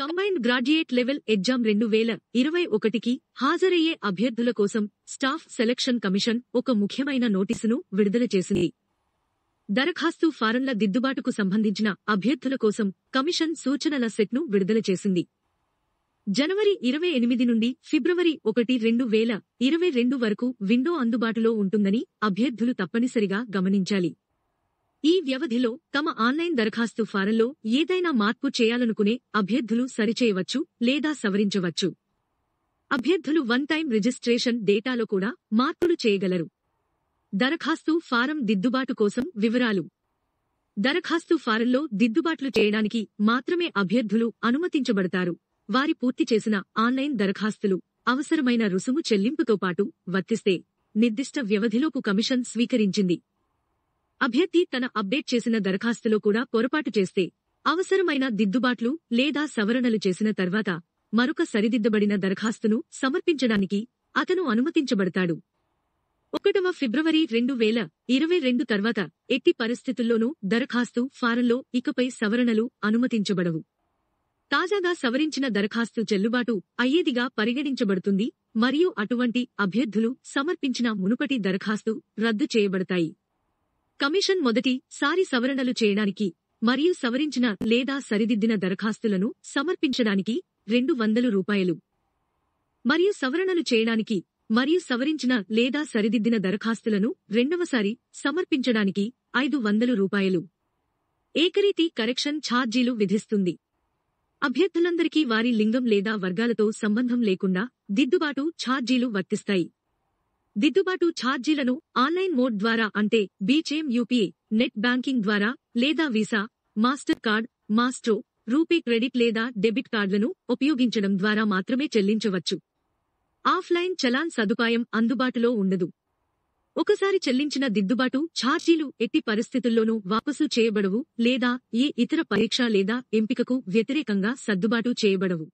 combined graduate level exam రెండు వేల ఇరవై ఒకటికి హాజరయ్యే అభ్యర్థుల కోసం స్టాఫ్ సెలక్షన్ కమిషన్ ఒక ముఖ్యమైన నోటీసును విడుదల చేసింది దరఖాస్తు ఫారంల దిద్దుబాటుకు సంబంధించిన అభ్యర్థుల కోసం కమిషన్ సూచనల సెట్ను విడుదల చేసింది జనవరి ఇరవై ఎనిమిది నుండి ఫిబ్రవరి ఒకటి రెండు వేల ఇరవై రెండు వరకు విండో అందుబాటులో ఉంటుందని అభ్యర్థులు తప్పనిసరిగా గమనించాలి ఈ వ్యవధిలో తమ ఆన్లైన్ దరఖాస్తు ఫారంలో ఏదైనా మార్పు చేయాలనుకునే అభ్యర్థులు సరిచేయవచ్చు లేదా సవరించవచ్చు అభ్యర్థులు వన్ టైం రిజిస్ట్రేషన్ డేటాలో కూడా మార్పులు చేయగలరు దరఖాస్తు ఫారం దిద్దుబాటు కోసం వివరాలు దరఖాస్తు ఫారంలో దిద్దుబాట్లు చేయడానికి మాత్రమే అభ్యర్థులు అనుమతించబడతారు వారి పూర్తి చేసిన ఆన్లైన్ దరఖాస్తులు అవసరమైన రుసుము చెల్లింపుతో పాటు వర్తిస్తే నిర్దిష్ట వ్యవధిలోపు కమిషన్ స్వీకరించింది అభ్యర్థి తన అప్డేట్ చేసిన దరఖాస్తులో కూడా పొరపాటు చేస్తే అవసరమైన దిద్దుబాట్లు లేదా సవరణలు చేసిన తర్వాత మరొక సరిదిద్దబడిన దరఖాస్తును సమర్పించడానికి అతను అనుమతించబడతాడు ఒకటవ ఫిబ్రవరి రెండు వేల ఇరవై రెండు తర్వాత ఎట్టి పరిస్థితుల్లోనూ దరఖాస్తు ఫారంలో ఇకపై సవరణలు అనుమతించబడవు తాజాగా సవరించిన దరఖాస్తు చెల్లుబాటు అయ్యేదిగా పరిగణించబడుతుంది మరియు అటువంటి అభ్యర్థులు సమర్పించిన మునుపటి దరఖాస్తు రద్దు చేయబడతాయి కమిషన్ మొదటి సారి సవరణలు చేయడానికి మరియు సవరించిన లేదా సరిదిద్దిన దరఖాస్తులను సమర్పించడానికి రెండు వందలు రూపాయలు మరియు సవరణలు చేయడానికి మరియు సవరించిన లేదా సరిదిద్దిన దరఖాస్తులను రెండవసారి సమర్పించడానికి ఐదు వందలు రూపాయలు ఏకరీతి కరెక్షన్ ఛార్జీలు విధిస్తుంది అభ్యర్థులందరికీ వారి లింగం లేదా వర్గాలతో సంబంధం లేకుండా దిద్దుబాటు ఛార్జీలు వర్తిస్తాయి దిద్దుబాటు ఛార్జీలను ఆన్లైన్ మోడ్ ద్వారా అంటే బీచేమ్ యూపీఐ నెట్ బ్యాంకింగ్ ద్వారా లేదా Visa Mastercard Maestro RuPay credit లేదా డెబిట్ కార్డులను ఉపయోగించడం ద్వారా మాత్రమే చెల్లించవచ్చు ఆఫ్లైన్ చలాన్ సదుపాయం అందుబాటులో ఉండదు ఒకసారి చెల్లించిన దిద్దుబాటు ఛార్జీలు ఎట్టి పరిస్థితుల్లోనూ వాపసు చేయబడవు లేదా ఏ ఇతర పరీక్ష లేదా ఎంపికకు వ్యతిరేకంగా సర్దుబాటు చేయబడవు